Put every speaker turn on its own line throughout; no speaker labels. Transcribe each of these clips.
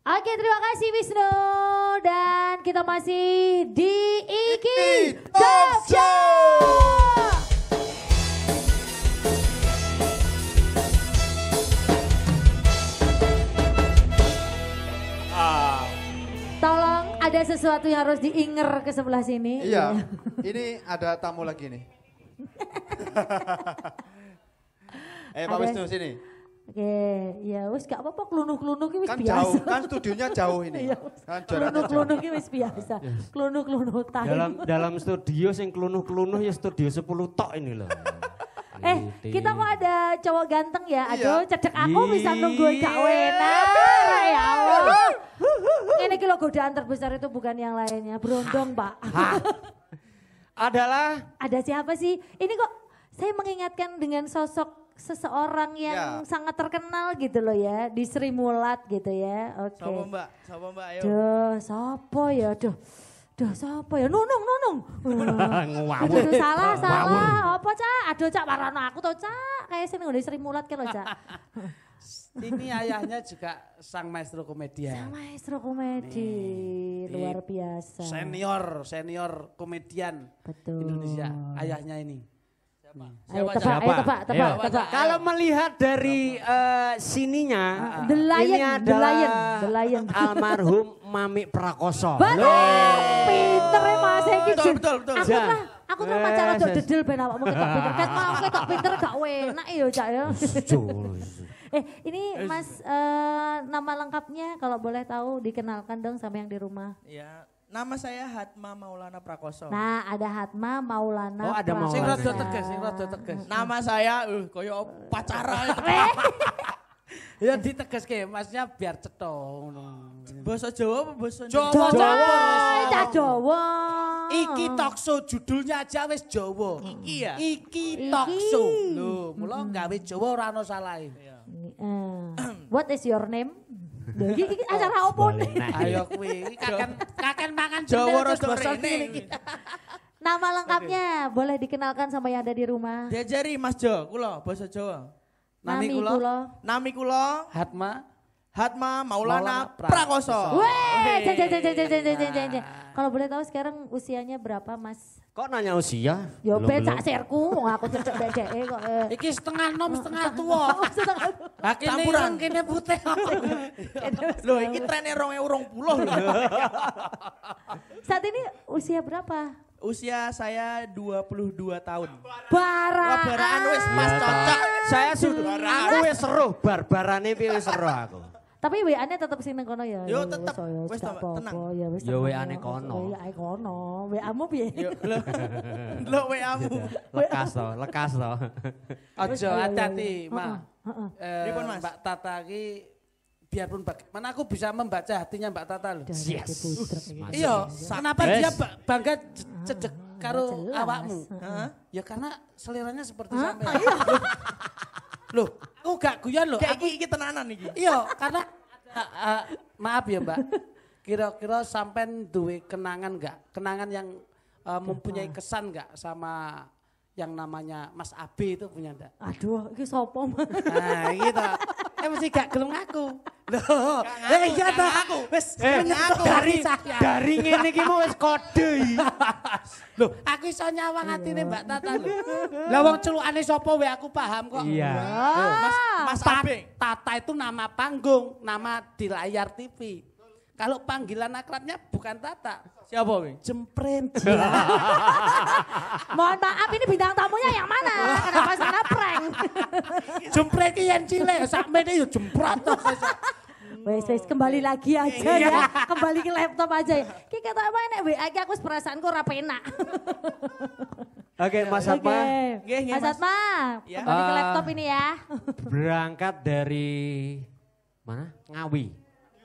Oke terima kasih Wisnu dan kita masih di Iki Talk Tolong ada sesuatu yang harus diinger ke sebelah sini. Iya,
iya, ini ada tamu lagi nih. eh Pak Wisnu sini.
Oke, ya wis gak apa-apa klunuk-klunuk wis kan biasa.
Jauh, kan
studionya jauh ini. ya, kan klunuk-klunuk
wis biasa. Yes. Ya Klunuk-klunutan. Dalam
dalam studio sing klunuk-klunuk ya studio 10 tok ini loh. eh, kita kok
ada cowok ganteng ya? Iya. Aduh, cedek aku bisa iya. nungguin gak enak. Ya Allah. Ini kilo godaan terbesar itu bukan yang lainnya, berondong, Pak. Adalah Ada siapa sih? Ini kok saya mengingatkan dengan sosok seseorang yang ya. sangat terkenal gitu loh ya di Sri Mulat gitu ya. Oke. Okay. Sopo Mbak? Sopo Mbak ayo. Duh, sopo ya? Duh. Duh, sopo ya? Nunung, Nunung. Ngawur. Aduh, salah, salah. Apa, Cak? Aduh, Cak, warna aku tau Cak. Kayak sini udah Sri Mulat kan lo, Cak.
Ini ayahnya juga sang maestro komedian. Sang maestro komedi, Nih, luar biasa. Senior, senior komedian Betul. Indonesia, ayahnya ini. Hmm. Ayo siapa?
Kalau melihat dari uh, sininya, ah, ah. the lion, ini adalah the lion, the lion. almarhum Mami Prakoso. Betul, pinter ya, Mas Egi. Betul, betul, betul. Aku lah,
aku tuh pacaran eh, tuh dedil
ben awakmu ketok pinter. Ket mau
ketok pinter gak enak ya Cak ya. Eh, ini Mas uh, nama lengkapnya kalau boleh tahu dikenalkan dong sama yang di rumah. Iya, Nama
saya Hatma Maulana
Prakoso. Nah,
ada Hatma Maulana. Oh, ada Maulana. Singrat rada tegas, singrat rada tegas. Nama
saya uh, koyo pacara. ya ditegaske, maksudnya biar cetho Bahasa Jawa apa bahasa Jawa? Jawa, Jawa. Cah Jawa. Iki tokso judulnya aja wis Jawa. Iki ya. Iki tokso. Lho, mula gawe Jawa ora ana salahe. Eh, what is your name? lho. Iki iki oh, acara
opo? Ayo kuwi kakan kakan mangan
Jawa Rose Basakti
Nama lengkapnya boleh dikenalkan sama yang ada di rumah. Diajari Mas Jo,
kula basa Jawa.
Nami, nami Nami kula
Hatma Hatma Maulana, Maulana Prakoso. Weh,
Kalau boleh tahu sekarang usianya berapa Mas?
Kok nanya usia? Yo ya, becak
serku, mau aku cecek bedeke kok. Eh. Iki setengah
nom setengah tua.
setengah. Ha kene putih. Lho iki trennya 2020 puluh. Saat ini usia berapa?
Usia saya 22 tahun. Baraan. Wah, wis
Mas iya, cocok. Saya sudah aku wis seru barbarane piye pilih seru aku.
Tapi wa nya tetap sing kono ya. Yo
tetap tetep. Tetap tenang. Ya wis. Yo wa nya kono.
WA kono. WA-mu
piye? Lo
lo WA-mu. Lekas lo, lekas lo.
Ojo hati-hati, Ma. Heeh. Mas? Mbak Tata ki biarpun bagaimana aku bisa membaca hatinya Mbak Tata loh. Yes. Iya, kenapa dia bangga ah, cedek karo awakmu? Ya karena seleranya seperti sampean. Iya. Loh, gak guyon loh. Kayak aku... iki tenanan iki. Iya, karena ah, ah, maaf ya Mbak. Kira-kira sampean duwe kenangan gak? Kenangan yang eh, mempunyai kesan gak sama yang namanya Mas Abi itu punya ndak?
Aduh, ini sopo Mas? Nah, gitu. Eh mesti gak gelem aku. Loh, eh
iya to. Wis eh, ngaku dari dari ini iki mau
wis kode Loh, aku iso nyawang iya. atine Mbak Tata lho. Lah wong celukane sapa wae aku paham kok. Iya. Oh, Mas Mas iya. Abi. Tata itu nama panggung, nama di layar TV. Kalau panggilan akrabnya bukan Tata. Siapa, Wi? Jempren. Mohon maaf, ini bidang tamunya yang mana? Kenapa sana prank? ki yang cilik, ya, sakmene
yo ya jemprot. Wes wes kembali lagi aja ya. Iya. Kembali ke laptop aja ya. Ki kata apa nek WA ki aku perasaanku ora penak.
Oke, okay, Mas Atma. Okay.
Yeah, yeah, mas Atma,
kembali ke eh, laptop ini ya. berangkat dari mana? Ngawi.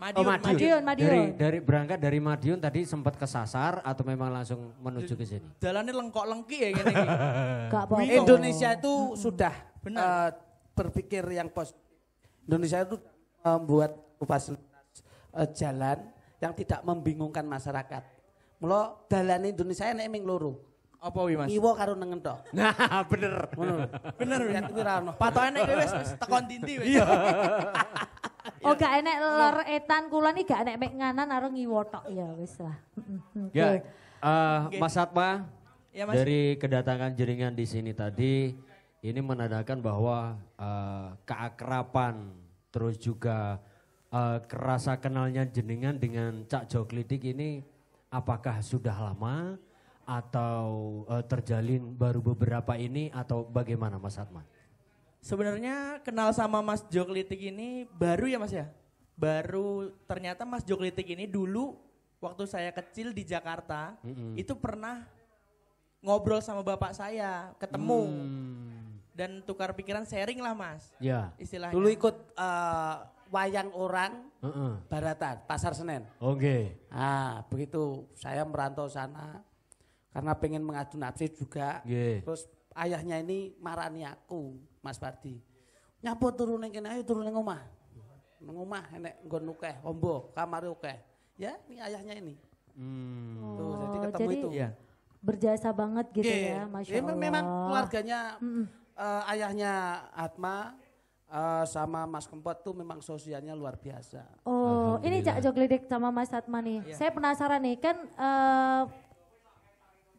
Madiun, oh, Madiun. Madiun, Madiun. Dari, dari berangkat dari Madiun tadi sempat kesasar atau memang langsung menuju ke sini?
Jalannya lengkok lengki ya gini. Gak apa Indonesia itu hmm. sudah benar uh, berpikir yang pos. Indonesia itu eh, membuat um, fasilitas uh, jalan yang tidak membingungkan masyarakat. Mula jalan Indonesia ini emang loro. Apa wi Mas? Iwo karo nengen toh. Nah, bener. Bener. Bener.
Patoke nek wis tekon dinti wis. Iya.
Oh ya. gak enek iya. lor etan
kula nih, gak enek mek nganan karo ngiwotok ya wis lah. Ya.
Uh, Mas Atma ya, mas. dari kedatangan jaringan di sini tadi ini menandakan bahwa uh, keakrapan terus juga uh, kerasa kenalnya jeningan dengan Cak Joklidik ini apakah sudah lama atau uh, terjalin baru beberapa ini atau bagaimana Mas Atma?
Sebenarnya kenal sama Mas Joklitik ini baru ya Mas ya?
Baru
ternyata Mas Joklitik ini dulu waktu saya kecil di Jakarta mm -hmm. itu pernah ngobrol sama bapak saya, ketemu. Mm. Dan tukar
pikiran sharing lah Mas. Ya. Istilahnya. Dulu ikut uh, wayang orang uh -uh. baratan pasar senen oke okay. ah begitu saya merantau sana karena pengen mengadu nafsu juga yeah. terus ayahnya ini marani aku, Mas Bardi. Nyapa turun ning kene, ayo turunin ning omah. Ning omah enek ombo, kamar ukeh. Ya, ini ayahnya ini.
Hmm.
Tuh, jadi oh, ketemu jadi, itu. Ya.
Berjasa banget gitu yeah. ya, Masya Allah. Memang keluarganya,
mm Uh, ayahnya Atma, uh, sama Mas Kempot tuh memang sosialnya luar biasa.
Oh, ini Cak Jogledek sama Mas Satma nih. Yeah. Saya penasaran nih, kan uh,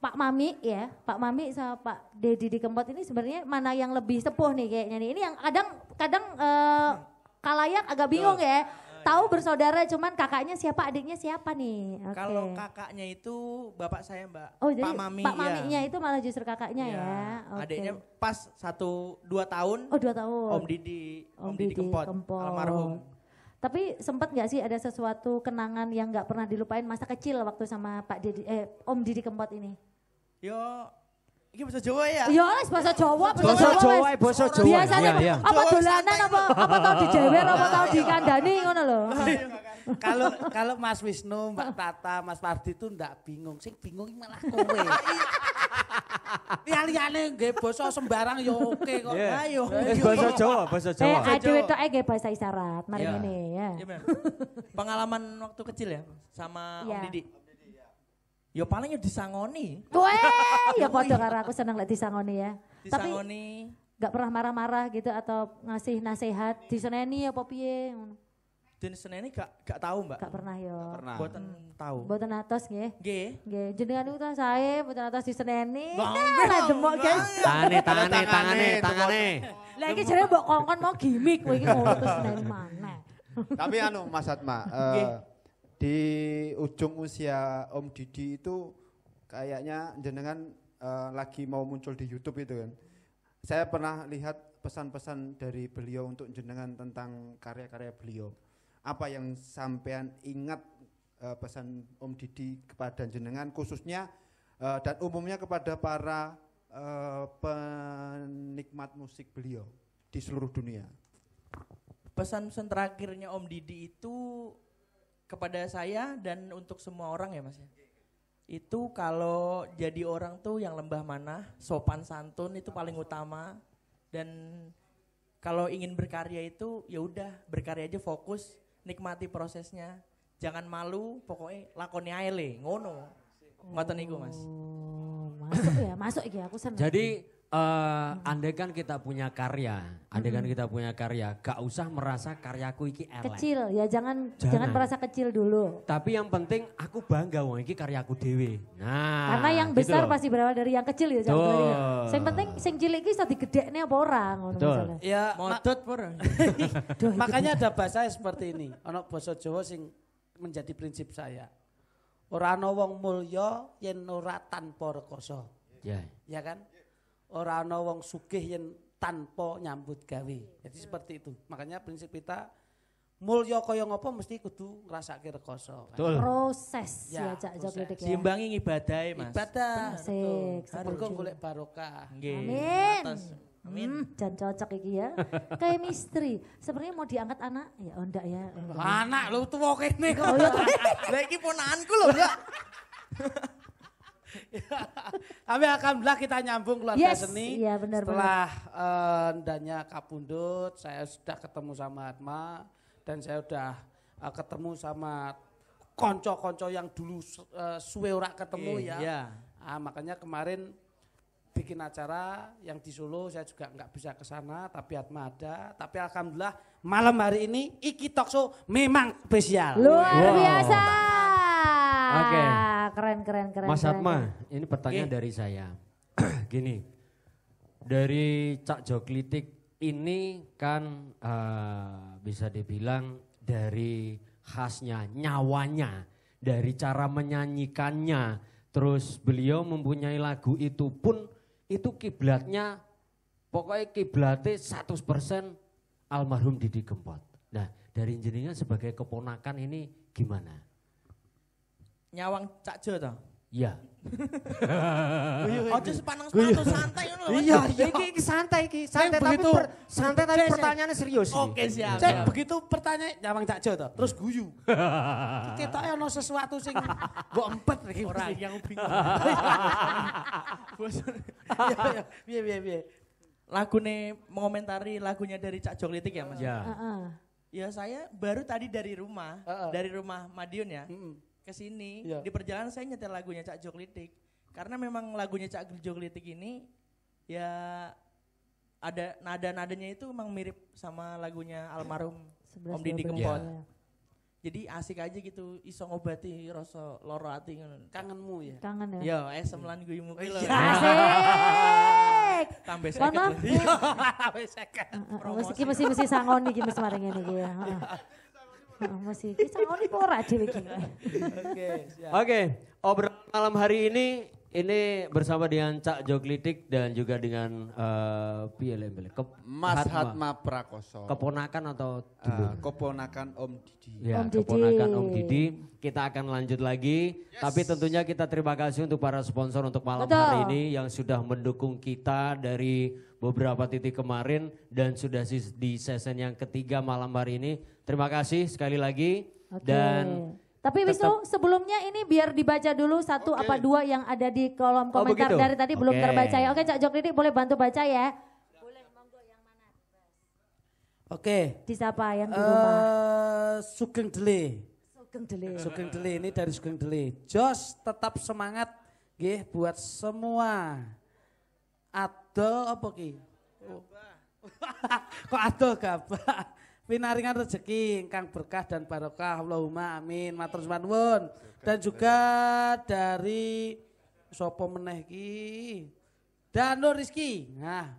Pak Mami ya, Pak Mami sama Pak Dedi di Kempot ini sebenarnya mana yang lebih sepuh nih kayaknya nih. Ini yang kadang kadang uh, kalayak agak bingung ya. Nah, Tahu iya. bersaudara cuman kakaknya siapa, adiknya siapa nih. Okay. Kalau kakaknya
itu bapak saya, Mbak. Oh, jadi Pak Mami. Pak iya. Maminya
ya. itu malah justru kakaknya iya. ya. ya. Okay. Adiknya
pas satu dua tahun.
Oh, dua tahun. Om
Didi, Om, Om Didi, Didi Kempot, Kempot. almarhum.
Tapi sempat nggak sih ada sesuatu kenangan yang nggak pernah dilupain masa kecil waktu sama Pak Didi, eh Om Didi Kempot ini? Yo Iki bahasa Jawa ya? Ya wis bahasa Jawa, bahasa Jawa. Bahasa Jawa, Biasanya ya, ya. apa dolanan apa apa tau dijewer apa tau dikandani ngono lho.
Iya, kalau kalau Mas Wisnu, Mbak Tata, Mas Pardi itu ndak bingung. Sing bingung malah kowe. Liyane gue basa sembarang ya oke kok. ayo. Iya. yo. Wis eh, basa
Jawa, basa eh, Jawa. Eh
ade wetoke nggih basa isyarat, mari iya. ngene ya. Pengalaman waktu kecil ya sama Om Didi. Ya paling ya disangoni.
Weh, ya padha karo aku seneng lek disangoni ya. Disangoni. Tapi gak pernah marah-marah gitu atau ngasih nasihat diseneni apa piye ngono.
seneni gak gak
tahu, Mbak. Gak pernah ya. pernah. Boten tahu. Boten atos nggih. Nggih. Nggih, jenengan niku kan sae boten atos diseneni. Lah demok, guys. Tangane, Tangane, tangane, tangane. Lah iki jare mbok kongkon mau gimmick kowe iki ngono terus seneni mana?
Tapi anu Mas Atma, uh, di ujung usia Om Didi itu kayaknya jenengan uh, lagi mau muncul di YouTube itu kan. Saya pernah lihat pesan-pesan dari beliau untuk jenengan tentang karya-karya beliau. Apa yang sampean ingat uh, pesan Om Didi kepada jenengan khususnya uh, dan umumnya kepada para uh, penikmat musik beliau di seluruh dunia.
Pesan-pesan terakhirnya Om Didi itu kepada saya dan untuk semua orang ya mas ya itu kalau jadi orang tuh yang lembah mana sopan santun itu paling utama dan kalau ingin berkarya itu ya udah berkarya aja fokus nikmati prosesnya jangan malu pokoknya lakoni aile ngono ngono ngoten niku mas oh,
masuk ya masuk ya aku seneng
jadi Uh, andai kan kita punya karya, andai kan kita punya karya, gak usah merasa karyaku iki elek.
Kecil ya, jangan jangan, jangan merasa kecil dulu.
Tapi yang penting aku bangga wong iki karyaku Dewi. Nah, karena yang gitu besar loh.
pasti berawal dari yang kecil ya, jangan Yang penting sing cilik iki tadi gedekne apa orang ngono
Ya, modot pur. Makanya ada bahasa seperti ini. anak basa Jawa sing menjadi prinsip saya. Ora ana wong mulya yen ora tanpa rekoso. Ya. Yeah. Ya kan? ora ana wong sugih yen tanpa nyambut gawe. Jadi iya. seperti itu. Makanya prinsip kita mulya kaya ngopo mesti kudu ngrasake rekoso. Betul. Kan? Proses ya, ya Cak Jogledek ya. Simbangi ibadahe, Mas. Ibadah.
Sik, mergo golek barokah.
Amin. Amin. Atas.
Amin. Hmm, dan cocok iki ya. misteri. Sebenarnya mau diangkat anak ya oh ya. Anak
lu tuwa
kene. Oh iya. Lah iki ponakanku lho, Mbak. Kami alhamdulillah kita nyambung keluarga yes. seni. Iya benar, Setelah benar. Uh, Kapundut, saya sudah ketemu sama Atma dan saya sudah uh, ketemu sama konco-konco yang dulu uh, suwe ora ketemu eh, ya. Iya. Ah, makanya kemarin bikin acara yang di Solo saya juga nggak bisa ke sana tapi Atma ada tapi alhamdulillah malam hari ini Iki Tokso memang spesial
luar
wow. biasa Oke.
Keren keren keren. Mas
Atma, ini pertanyaan Gini. dari saya. Gini, dari Cak Joklitik ini kan uh, bisa dibilang dari khasnya, nyawanya, dari cara menyanyikannya, terus beliau mempunyai lagu itu pun itu kiblatnya pokoknya kiblatnya 100% almarhum Didi Kempot. Nah, dari jenengan sebagai keponakan ini gimana?
nyawang cak jo ta?
Iya. Iya, iya, iya. Aja sepaneng sepatu santai ngono lho. Iya, iki iki santai iki, santai tapi begitu,
santai tapi pertanyaannya serius. Oke, siap. Cek begitu pertanyaan nyawang cak jo ta, terus guyu. Ketoke ana sesuatu sing mbok empet iki ora yang bingung.
Bos. Iya, iya, iya, iya. nih mengomentari lagunya dari Cak Joklitik ya, Mas? Iya. Iya, saya baru tadi dari rumah, dari rumah Madiun ya. Heeh ke sini ya. di perjalanan saya nyetel lagunya Cak Joklitik karena memang lagunya Cak Joklitik ini ya ada nada-nadanya itu memang mirip sama lagunya almarhum Om Didi Kempot. Ya. Jadi asik aja gitu iso ngobati rasa loro ati Kangenmu ya. Kangen ya. Yo, esem eh, lan guyumu ki lho. Iya. Asik. Tambah seket. Yo, tambah seket.
meski mesti sangon iki mesti maring ngene iki ya. Masih bisa ini ora dhewe
Oke, Oke, obrolan malam hari ini ini bersama dengan Cak Joglitik dan juga dengan uh, eh, PLM Mas Hatma, Hatma Prakoso. Keponakan atau Uh, keponakan Om Didi. Ya, Om Didi. keponakan Om Didi. Kita akan lanjut lagi, yes. tapi tentunya kita terima kasih untuk para sponsor untuk malam Betul. hari ini yang sudah mendukung kita dari beberapa titik kemarin dan sudah di season yang ketiga malam hari ini. Terima kasih sekali lagi okay. dan
tapi Wisnu sebelumnya ini biar dibaca dulu satu okay. apa dua yang ada di kolom oh, komentar oh, dari tadi okay. belum terbaca ya. Oke Cak Didik boleh bantu baca ya. Boleh monggo yang mana? Oke. Okay. siapa yang di eh, rumah?
Uh, Sugeng Deli. Sugeng Deli. Sugeng Deli ini dari Sugeng Deli. Jos tetap semangat Gih buat semua. Ada apa ki? Kok ada gabah? pinaringan rezeki kang berkah dan barokah Allahumma amin matur dan juga dari sopo meneh ki Dano Rizki nah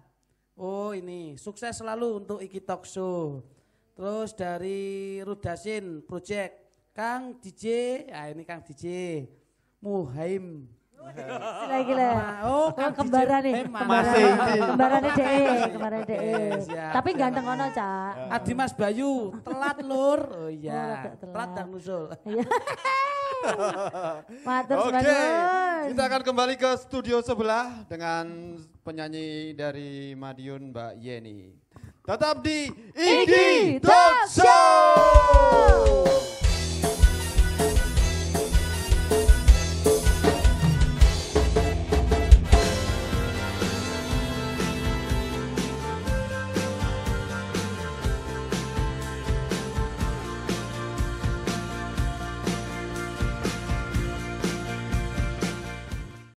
oh ini sukses selalu untuk Iki Tokso terus dari Rudasin Project Kang DJ ah ini Kang DJ Muhaim Gila gila. Oh, kan kembaran nih. Eh, masih. Kembaran nih DE, kembaran DE. Tapi ganteng kono, Cak. Adi Mas Bayu, telat lur. Oh iya. Oh, telat dan musul. Iya. Matur Oke, okay. kita akan kembali ke
studio sebelah dengan penyanyi dari Madiun Mbak Yeni. Tetap di Igi Talk Show.